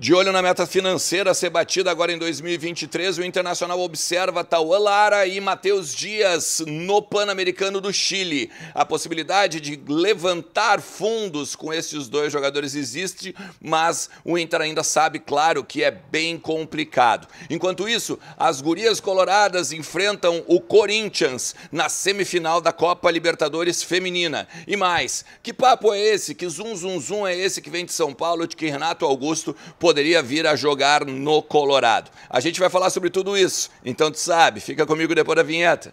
De olho na meta financeira a ser batida agora em 2023, o Internacional observa Tauan Lara e Matheus Dias no Pan-Americano do Chile. A possibilidade de levantar fundos com esses dois jogadores existe, mas o Inter ainda sabe, claro, que é bem complicado. Enquanto isso, as gurias coloradas enfrentam o Corinthians na semifinal da Copa Libertadores Feminina. E mais, que papo é esse? Que zum zum zum é esse que vem de São Paulo de que Renato Augusto poderia vir a jogar no Colorado. A gente vai falar sobre tudo isso, então tu sabe, fica comigo depois da vinheta.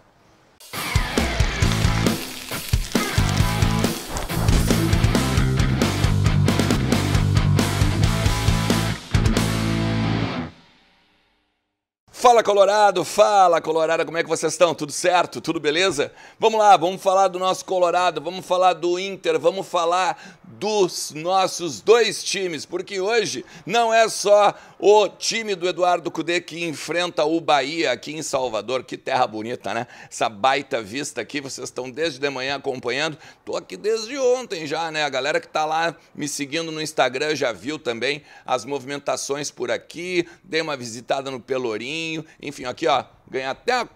Fala Colorado, fala Colorado, como é que vocês estão? Tudo certo? Tudo beleza? Vamos lá, vamos falar do nosso Colorado, vamos falar do Inter, vamos falar dos nossos dois times, porque hoje não é só o time do Eduardo Cudê que enfrenta o Bahia aqui em Salvador, que terra bonita, né? Essa baita vista aqui, vocês estão desde de manhã acompanhando, tô aqui desde ontem já, né? A galera que tá lá me seguindo no Instagram já viu também as movimentações por aqui, dei uma visitada no Pelourinho, enfim, aqui ó, ganhar até a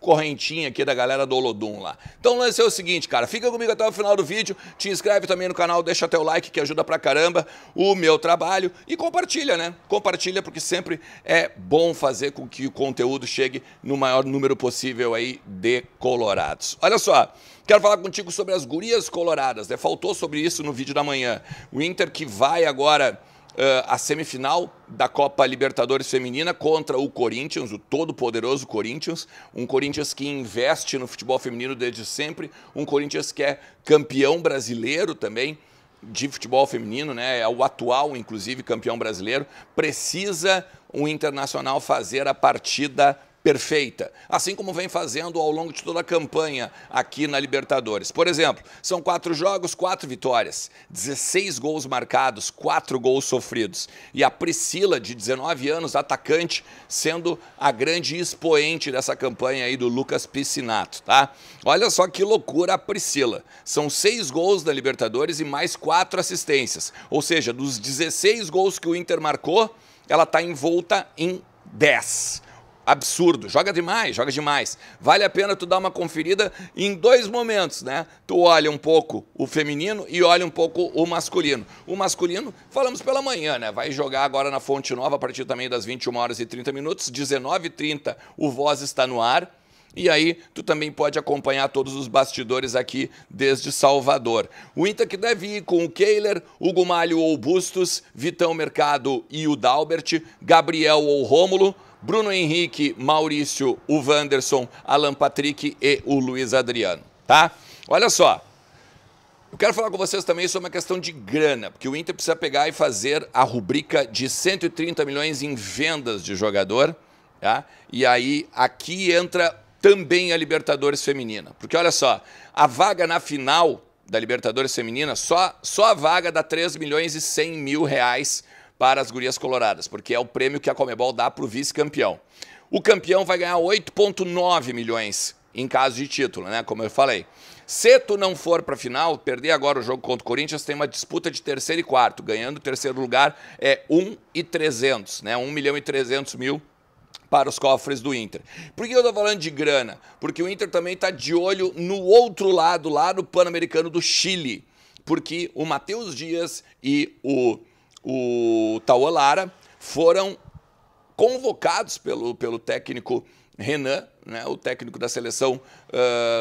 correntinha aqui da galera do Olodum lá. Então o lance é o seguinte, cara, fica comigo até o final do vídeo, te inscreve também no canal, deixa teu like que ajuda pra caramba o meu trabalho e compartilha, né? Compartilha porque sempre é bom fazer com que o conteúdo chegue no maior número possível aí de colorados. Olha só, Quero falar contigo sobre as gurias coloradas, né? Faltou sobre isso no vídeo da manhã. O Inter que vai agora ah, a semifinal da Copa Libertadores Feminina contra o Corinthians, o todo-poderoso Corinthians, um Corinthians que investe no futebol feminino desde sempre, um Corinthians que é campeão brasileiro também de futebol feminino, né? É o atual, inclusive, campeão brasileiro. Precisa o um internacional fazer a partida perfeita, assim como vem fazendo ao longo de toda a campanha aqui na Libertadores. Por exemplo, são quatro jogos, quatro vitórias, 16 gols marcados, quatro gols sofridos. E a Priscila, de 19 anos, atacante, sendo a grande expoente dessa campanha aí do Lucas Piscinato, tá? Olha só que loucura a Priscila. São seis gols da Libertadores e mais quatro assistências. Ou seja, dos 16 gols que o Inter marcou, ela está envolta em 10 absurdo, joga demais, joga demais. Vale a pena tu dar uma conferida em dois momentos, né? Tu olha um pouco o feminino e olha um pouco o masculino. O masculino, falamos pela manhã, né? Vai jogar agora na Fonte Nova a partir também das 21 horas e 30 minutos, 19h30 o Voz está no ar. E aí, tu também pode acompanhar todos os bastidores aqui desde Salvador. O Inter que deve ir com o Kehler, Hugo Malho ou Bustos, Vitão Mercado e o Dalbert, Gabriel ou Rômulo, Bruno Henrique, Maurício, o Wanderson, Alan Patrick e o Luiz Adriano, tá? Olha só, eu quero falar com vocês também sobre uma questão de grana, porque o Inter precisa pegar e fazer a rubrica de 130 milhões em vendas de jogador, tá? E aí aqui entra também a Libertadores feminina, porque olha só, a vaga na final da Libertadores feminina só só a vaga dá 3 milhões e 100 mil reais para as gurias coloradas, porque é o prêmio que a Comebol dá para o vice-campeão. O campeão vai ganhar 8,9 milhões em caso de título, né? Como eu falei. Se tu não for para a final, perder agora o jogo contra o Corinthians, tem uma disputa de terceiro e quarto. Ganhando o terceiro lugar é 1 e né? 1 milhão e 300 mil para os cofres do Inter. Por que eu estou falando de grana? Porque o Inter também está de olho no outro lado, lá no Pan-Americano do Chile. Porque o Matheus Dias e o o Tauan Lara, foram convocados pelo, pelo técnico Renan né, o técnico da seleção uh,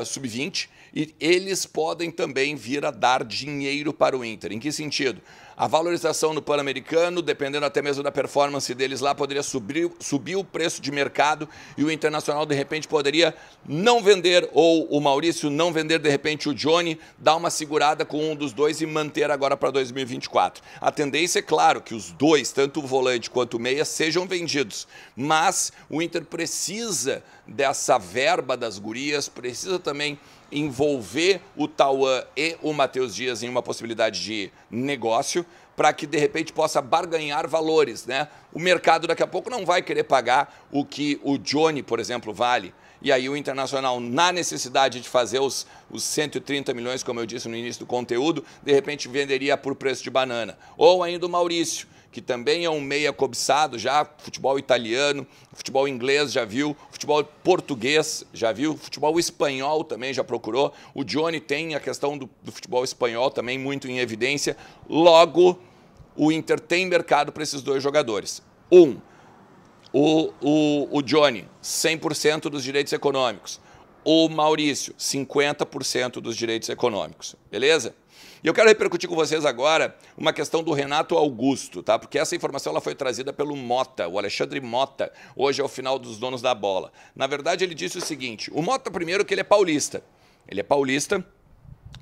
ah, sub-20, e eles podem também vir a dar dinheiro para o Inter. Em que sentido? A valorização no Pan-Americano, dependendo até mesmo da performance deles lá, poderia subir, subir o preço de mercado e o Internacional, de repente, poderia não vender, ou o Maurício não vender, de repente, o Johnny, dar uma segurada com um dos dois e manter agora para 2024. A tendência é, claro, que os dois, tanto o volante quanto o meia, sejam vendidos, mas o Inter precisa dessa verba das gurias, precisa também envolver o Tauan e o Matheus Dias em uma possibilidade de negócio para que de repente possa barganhar valores, né? O mercado daqui a pouco não vai querer pagar o que o Johnny, por exemplo, vale. E aí o Internacional, na necessidade de fazer os, os 130 milhões, como eu disse no início do conteúdo, de repente venderia por preço de banana. Ou ainda o Maurício, que também é um meia cobiçado já, futebol italiano, futebol inglês já viu, futebol português já viu, futebol espanhol também já procurou. O Johnny tem a questão do, do futebol espanhol também muito em evidência. Logo, o Inter tem mercado para esses dois jogadores. Um, o, o, o Johnny, 100% dos direitos econômicos. O Maurício, 50% dos direitos econômicos. Beleza? E eu quero repercutir com vocês agora uma questão do Renato Augusto, tá? Porque essa informação ela foi trazida pelo Mota, o Alexandre Mota, hoje é o final dos donos da bola. Na verdade, ele disse o seguinte: o Mota, primeiro, que ele é paulista. Ele é paulista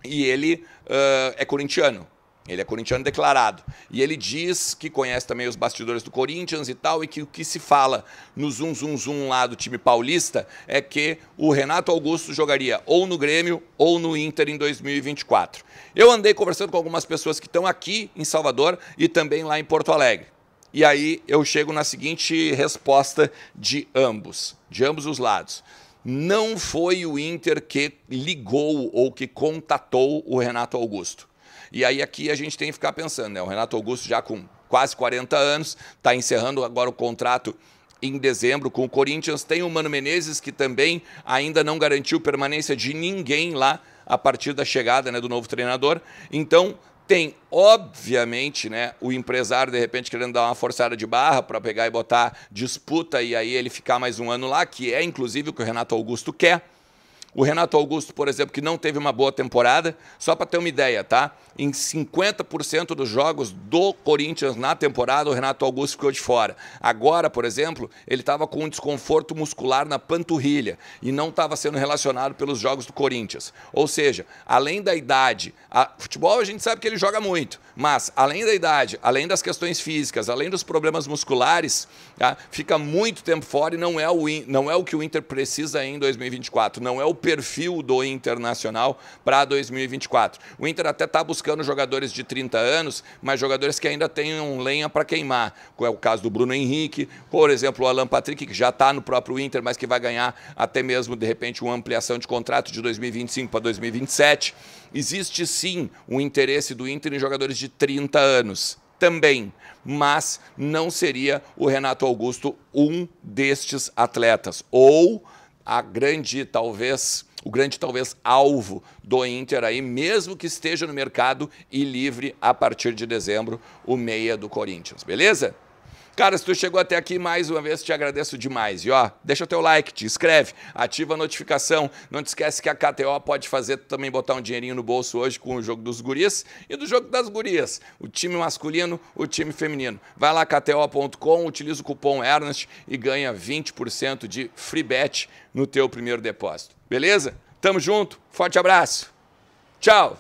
e ele uh, é corintiano. Ele é corintiano declarado. E ele diz que conhece também os bastidores do Corinthians e tal, e que o que se fala no zum zum zum lá do time paulista é que o Renato Augusto jogaria ou no Grêmio ou no Inter em 2024. Eu andei conversando com algumas pessoas que estão aqui em Salvador e também lá em Porto Alegre. E aí eu chego na seguinte resposta de ambos, de ambos os lados não foi o Inter que ligou ou que contatou o Renato Augusto. E aí aqui a gente tem que ficar pensando, né? O Renato Augusto já com quase 40 anos, está encerrando agora o contrato em dezembro com o Corinthians. Tem o Mano Menezes, que também ainda não garantiu permanência de ninguém lá a partir da chegada né, do novo treinador. Então, tem, obviamente, né, o empresário de repente querendo dar uma forçada de barra para pegar e botar disputa e aí ele ficar mais um ano lá, que é inclusive o que o Renato Augusto quer. O Renato Augusto, por exemplo, que não teve uma boa temporada, só para ter uma ideia, tá? Em 50% dos jogos do Corinthians na temporada, o Renato Augusto ficou de fora. Agora, por exemplo, ele estava com um desconforto muscular na panturrilha e não estava sendo relacionado pelos jogos do Corinthians. Ou seja, além da idade, a... futebol a gente sabe que ele joga muito, mas além da idade, além das questões físicas, além dos problemas musculares, tá? fica muito tempo fora e não é o, in... não é o que o Inter precisa em 2024, não é o perfil do Internacional para 2024. O Inter até está buscando jogadores de 30 anos, mas jogadores que ainda tenham lenha para queimar, como é o caso do Bruno Henrique, por exemplo, o Alan Patrick, que já está no próprio Inter, mas que vai ganhar até mesmo, de repente, uma ampliação de contrato de 2025 para 2027. Existe sim o um interesse do Inter em jogadores de 30 anos também, mas não seria o Renato Augusto um destes atletas. Ou a grande, talvez, o grande, talvez, alvo do Inter aí, mesmo que esteja no mercado e livre a partir de dezembro, o meia do Corinthians, beleza? Cara, se tu chegou até aqui mais uma vez, te agradeço demais. E ó, deixa o teu like, te inscreve, ativa a notificação. Não te esquece que a KTO pode fazer também botar um dinheirinho no bolso hoje com o jogo dos guris e do jogo das gurias. O time masculino, o time feminino. Vai lá kto.com, utiliza o cupom Ernest e ganha 20% de free bet no teu primeiro depósito. Beleza? Tamo junto. Forte abraço. Tchau.